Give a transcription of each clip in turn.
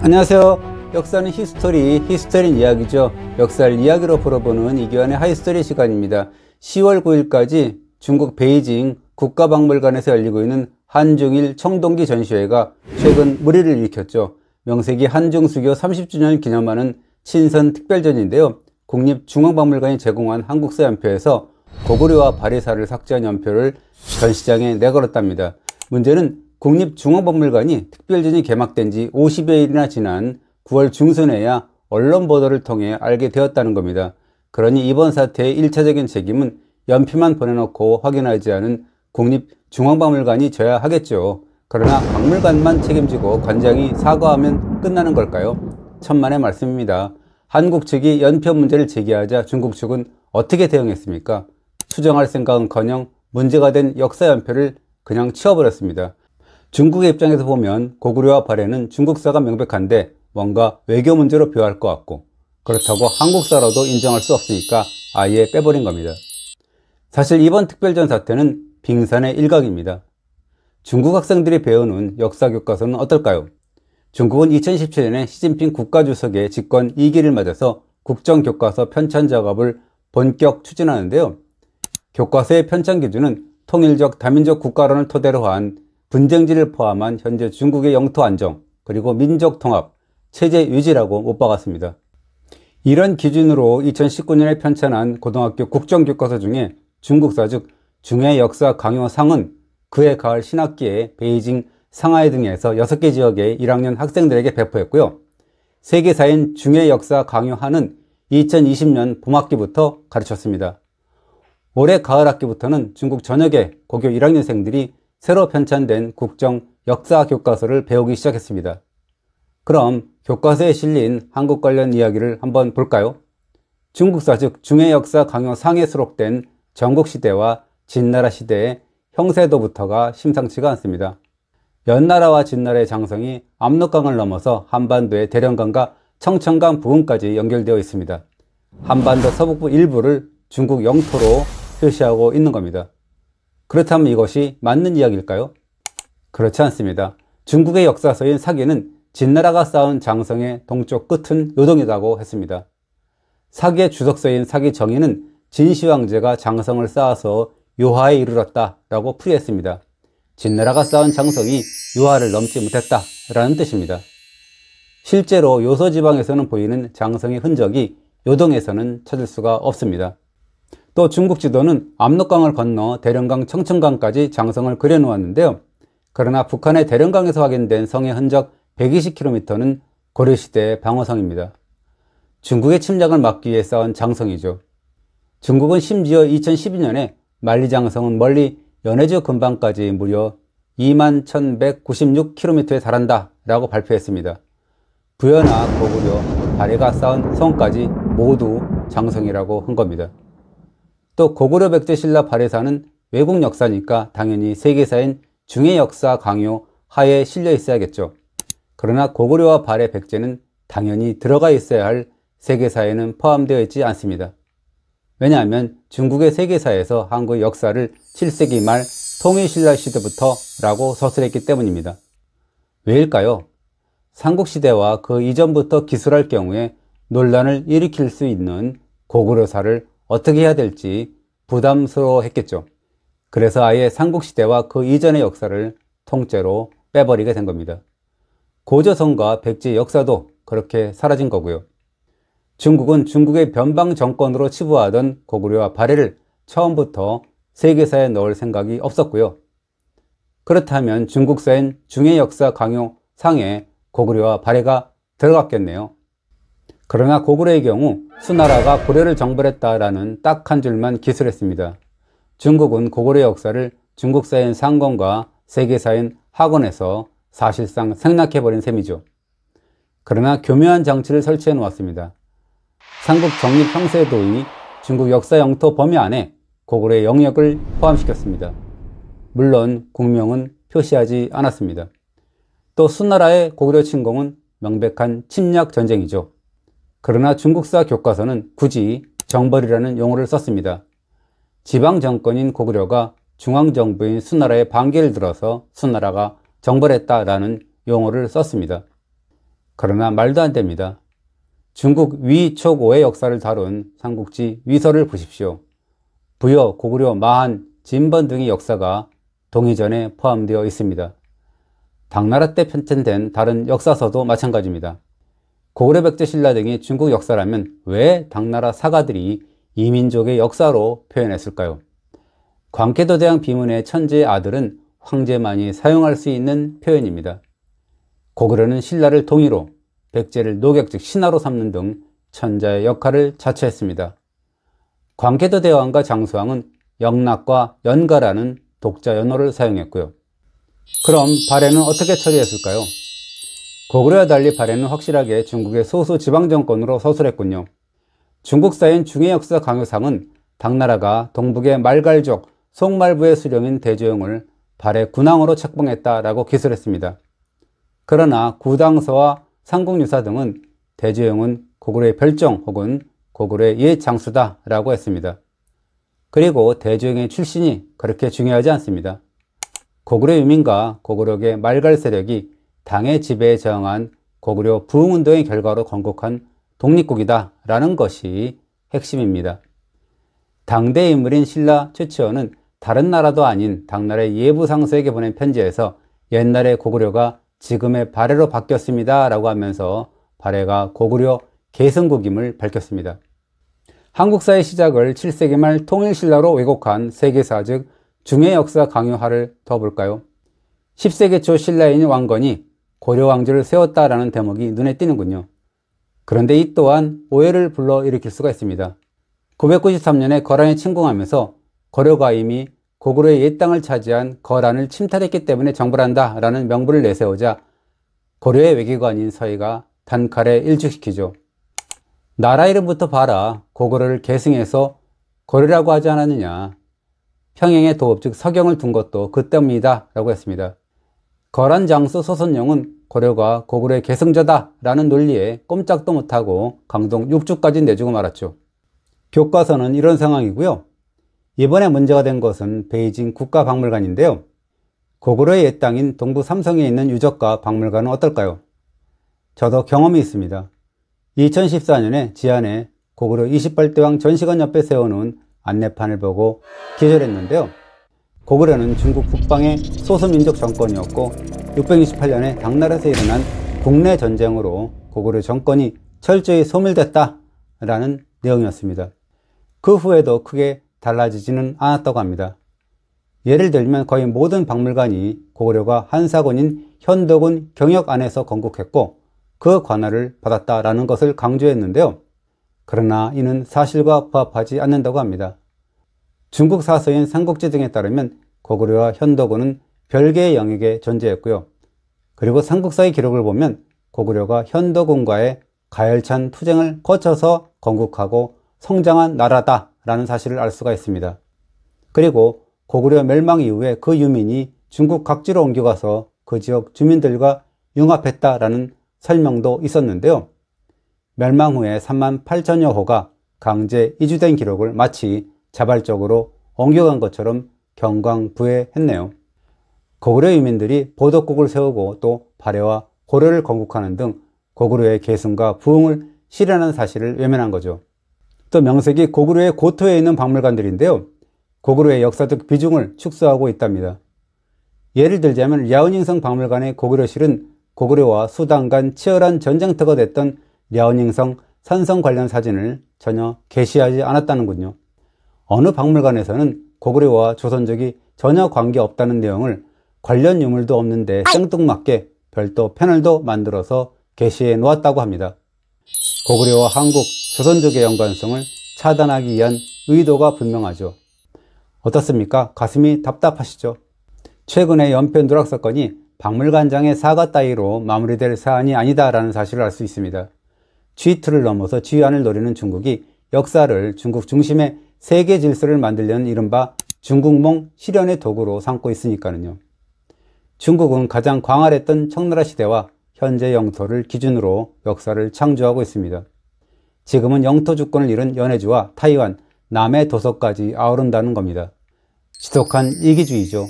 안녕하세요. 역사는 히스토리, 히스토리는 이야기죠. 역사를 이야기로 풀어보는 이기환의 하이스토리 시간입니다. 10월 9일까지 중국 베이징 국가박물관에서 열리고 있는 한중일 청동기 전시회가 최근 무리를 일으켰죠. 명색이 한중수교 30주년 기념하는 친선 특별전인데요. 국립중앙박물관이 제공한 한국사 연표에서 고구려와 바리사를 삭제한 연표를 전시장에 내걸었답니다. 문제는 국립중앙박물관이 특별전이 개막된 지 50여일이나 지난 9월 중순에야 언론 보도를 통해 알게 되었다는 겁니다. 그러니 이번 사태의 1차적인 책임은 연필만 보내놓고 확인하지 않은 국립중앙박물관이 져야 하겠죠. 그러나 박물관만 책임지고 관장이 사과하면 끝나는 걸까요? 천만의 말씀입니다. 한국 측이 연표 문제를 제기하자 중국 측은 어떻게 대응했습니까? 수정할 생각은커녕 문제가 된 역사 연표를 그냥 치워버렸습니다. 중국의 입장에서 보면 고구려와 발해는 중국사가 명백한데 뭔가 외교 문제로 비화할 것 같고 그렇다고 한국사라도 인정할 수 없으니까 아예 빼버린 겁니다. 사실 이번 특별전 사태는 빙산의 일각입니다. 중국 학생들이 배우는 역사 교과서는 어떨까요? 중국은 2017년에 시진핑 국가주석의 집권 2기를 맞아서 국정교과서 편찬 작업을 본격 추진하는데요. 교과서의 편찬 기준은 통일적 다민족 국가론을 토대로 한 분쟁지를 포함한 현재 중국의 영토 안정 그리고 민족 통합, 체제 유지라고 못 박았습니다. 이런 기준으로 2019년에 편찬한 고등학교 국정교과서 중에 중국사 즉 중해 역사 강요상은 그해 가을 신학기에 베이징, 상하이 등에서 6개 지역의 1학년 학생들에게 배포했고요. 세계사인 중해 역사 강요하는 2020년 봄학기부터 가르쳤습니다. 올해 가을 학기부터는 중국 전역의 고교 1학년생들이 새로 편찬된 국정 역사 교과서를 배우기 시작했습니다. 그럼 교과서에 실린 한국 관련 이야기를 한번 볼까요? 중국사 즉 중해 역사 강요 상에 수록된 전국시대와 진나라 시대의 형세도부터가 심상치가 않습니다. 연나라와 진나라의 장성이 압록강을 넘어서 한반도의 대령강과 청천강 부근까지 연결되어 있습니다. 한반도 서북부 일부를 중국 영토로 표시하고 있는 겁니다. 그렇다면 이것이 맞는 이야기일까요? 그렇지 않습니다. 중국의 역사서인 사계는 진나라가 쌓은 장성의 동쪽 끝은 요동이라고 했습니다. 사계 주석서인 사계 정의는 진시황제가 장성을 쌓아서 요하에 이르렀다 라고 풀이했습니다. 진나라가 쌓은 장성이 요하를 넘지 못했다 라는 뜻입니다. 실제로 요서지방에서는 보이는 장성의 흔적이 요동에서는 찾을 수가 없습니다. 또 중국 지도는 압록강을 건너 대령강 청천강까지 장성을 그려놓았는데요. 그러나 북한의 대령강에서 확인된 성의 흔적 120km는 고려시대의 방어성입니다. 중국의 침략을 막기 위해 쌓은 장성이죠. 중국은 심지어 2012년에 만리장성은 멀리 연해주 근방까지 무려 21,196km에 달한다 라고 발표했습니다. 부여나 고구려, 다래가 쌓은 성까지 모두 장성이라고 한 겁니다. 또 고구려 백제 신라 발해사는 외국 역사니까 당연히 세계사인 중의 역사 강요 하에 실려 있어야겠죠. 그러나 고구려와 발해 백제는 당연히 들어가 있어야 할 세계사에는 포함되어 있지 않습니다. 왜냐하면 중국의 세계사에서 한국 그 역사를 7세기 말 통일신라 시대부터 라고 서술했기 때문입니다. 왜일까요? 삼국시대와 그 이전부터 기술할 경우에 논란을 일으킬 수 있는 고구려사를 어떻게 해야 될지 부담스러워 했겠죠. 그래서 아예 삼국시대와 그 이전의 역사를 통째로 빼버리게 된 겁니다. 고조선과 백제 역사도 그렇게 사라진 거고요. 중국은 중국의 변방 정권으로 치부하던 고구려와 발해를 처음부터 세계사에 넣을 생각이 없었고요. 그렇다면 중국사엔중의 역사 강요 상에 고구려와 발해가 들어갔겠네요. 그러나 고구려의 경우 수나라가 고려를 정벌했다라는 딱 한 줄만 기술했습니다. 중국은 고구려 역사를 중국사인 상권과 세계사인 학원에서 사실상 생략해버린 셈이죠. 그러나 교묘한 장치를 설치해 놓았습니다. 삼국 정립 형세도의 중국 역사 영토 범위 안에 고구려의 영역을 포함시켰습니다. 물론 국명은 표시하지 않았습니다. 또 수나라의 고구려 침공은 명백한 침략 전쟁이죠. 그러나 중국사 교과서는 굳이 정벌이라는 용어를 썼습니다. 지방 정권인 고구려가 중앙정부인 수나라의 반기를 들어서 수나라가 정벌했다라는 용어를 썼습니다. 그러나 말도 안 됩니다. 중국 위초고의 역사를 다룬 삼국지 위서를 보십시오. 부여, 고구려, 마한, 진번 등의 역사가 동이전에 포함되어 있습니다. 당나라 때 편찬된 다른 역사서도 마찬가지입니다. 고구려 백제 신라 등이 중국 역사라면 왜 당나라 사가들이 이민족의 역사로 표현했을까요? 광개도 대왕 비문의 천재의 아들은 황제만이 사용할 수 있는 표현입니다. 고구려는 신라를 동의로, 백제를 노객 즉 신하로 삼는 등 천자의 역할을 자처했습니다. 광개도 대왕과 장수왕은 영락과 연가라는 독자 연호를 사용했고요. 그럼 발해는 어떻게 처리했을까요? 고구려와 달리 발해는 확실하게 중국의 소수 지방정권으로 서술했군요. 중국사인 중해역사 강요상은 당나라가 동북의 말갈족 송말부의 수령인 대조영을 발해 군왕으로 책봉했다라고 기술했습니다. 그러나 구당서와 상국유사 등은 대조영은 고구려의 별정 혹은 고구려의 옛 장수다라고 했습니다. 그리고 대조영의 출신이 그렇게 중요하지 않습니다. 고구려 유민과 고구려의 말갈 세력이 당의 지배에 저항한 고구려 부흥운동의 결과로 건국한 독립국이다 라는 것이 핵심입니다. 당대 인물인 신라 최치원은 다른 나라도 아닌 당나라의 예부상서에게 보낸 편지에서 옛날의 고구려가 지금의 발해로 바뀌었습니다 라고 하면서 발해가 고구려 개성국임을 밝혔습니다. 한국사의 시작을 7세기 말 통일신라로 왜곡한 세계사 즉 중해 역사 강요화를 더 볼까요? 10세기 초 신라인 왕건이 고려 왕조를 세웠다라는 대목이 눈에 띄는군요. 그런데 이 또한 오해를 불러일으킬 수가 있습니다. 993년에 거란이 침공하면서 고려가 이미 고구려의 옛 땅을 차지한 거란을 침탈했기 때문에 정벌한다 라는 명분을 내세우자 고려의 외교관인 서희가 단칼에 일축시키죠. 나라 이름부터 봐라 고구려를 계승해서 고려라고 하지 않았느냐 평양에 도읍 즉 서경을 둔 것도 그 때문이다 라고 했습니다. 거란 장수 소선영은 고려가 고구려의 계승자다라는 논리에 꼼짝도 못하고 강동 6주까지 내주고 말았죠. 교과서는 이런 상황이고요. 이번에 문제가 된 것은 베이징 국가박물관인데요. 고구려의 옛 땅인 동부 삼성에 있는 유적과 박물관은 어떨까요? 저도 경험이 있습니다. 2014년에 지안에 고구려 28대왕 전시관 옆에 세워놓은 안내판을 보고 기절했는데요. 고구려는 중국 북방의 소수민족 정권이었고 628년에 당나라에서 일어난 국내 전쟁으로 고구려 정권이 철저히 소멸됐다라는 내용이었습니다. 그 후에도 크게 달라지지는 않았다고 합니다. 예를 들면 거의 모든 박물관이 고구려가 한사군인 현덕군 경역 안에서 건국했고 그 관할을 받았다라는 것을 강조했는데요. 그러나 이는 사실과 부합하지 않는다고 합니다. 중국 사서인 삼국지 등에 따르면 고구려와 현도고은 별개의 영역에 존재했고요. 그리고 삼국사의 기록을 보면 고구려가 현도군과의 가열찬 투쟁을 거쳐서 건국하고 성장한 나라다 라는 사실을 알 수가 있습니다. 그리고 고구려 멸망 이후에 그 유민이 중국 각지로 옮겨가서 그 지역 주민들과 융합했다라는 설명도 있었는데요. 멸망 후에 3만 8천여 호가 강제 이주된 기록을 마치 자발적으로 엉겨간 것처럼 경광부에했네요 고구려 유민들이 보덕국을 세우고 또 발해와 고려를 건국하는 등 고구려의 계승과 부흥을 실현한 사실을 외면한 거죠. 또 명색이 고구려의 고토에 있는 박물관들인데요. 고구려의 역사적 비중을 축소하고 있답니다. 예를 들자면 랴오닝성 박물관의 고구려실은 고구려와 수단 간 치열한 전쟁터가 됐던 랴오닝성 산성 관련 사진을 전혀 게시하지 않았다는군요. 어느 박물관에서는 고구려와 조선족이 전혀 관계없다는 내용을 관련 유물도 없는데 생뚱맞게 별도 패널도 만들어서 게시해 놓았다고 합니다. 고구려와 한국, 조선족의 연관성을 차단하기 위한 의도가 분명하죠. 어떻습니까? 가슴이 답답하시죠? 최근에 연편 누락 사건이 박물관장의 사과 따위로 마무리될 사안이 아니다라는 사실을 알 수 있습니다. G2를 넘어서 G안을 노리는 중국이 역사를 중국 중심의 세계 질서를 만들려는 이른바 중국몽 실현의 도구로 삼고 있으니까는요. 중국은 가장 광활했던 청나라 시대와 현재 영토를 기준으로 역사를 창조하고 있습니다. 지금은 영토 주권을 잃은 연해주와 타이완, 남해 도서까지 아우른다는 겁니다. 지독한 이기주의죠.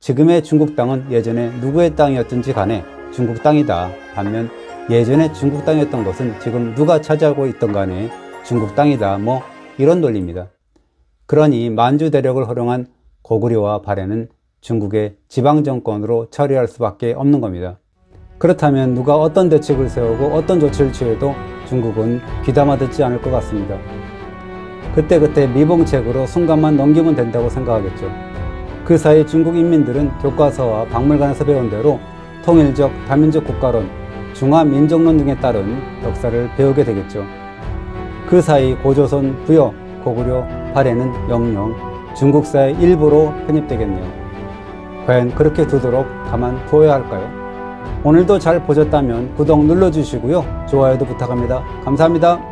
지금의 중국 땅은 예전에 누구의 땅이었든지 간에 중국 땅이다. 반면 예전에 중국 땅이었던 것은 지금 누가 차지하고 있던 간에 중국 땅이다. 뭐 이런 논리입니다. 그러니 만주 대륙을 허용한 고구려와 발해는 중국의 지방정권으로 처리할 수밖에 없는 겁니다. 그렇다면 누가 어떤 대책을 세우고 어떤 조치를 취해도 중국은 귀담아 듣지 않을 것 같습니다. 그때그때 미봉책으로 순간만 넘기면 된다고 생각하겠죠. 그 사이 중국 인민들은 교과서와 박물관에서 배운 대로 통일적, 다민족 국가론, 중화민족론 등에 따른 역사를 배우게 되겠죠. 그 사이 고조선, 부여, 고구려, 발에는 영영 중국사의 일부로 편입되겠네요. 과연 그렇게 두도록 가만 두어야 할까요? 오늘도 잘 보셨다면 구독 눌러주시고요. 좋아요도 부탁합니다. 감사합니다.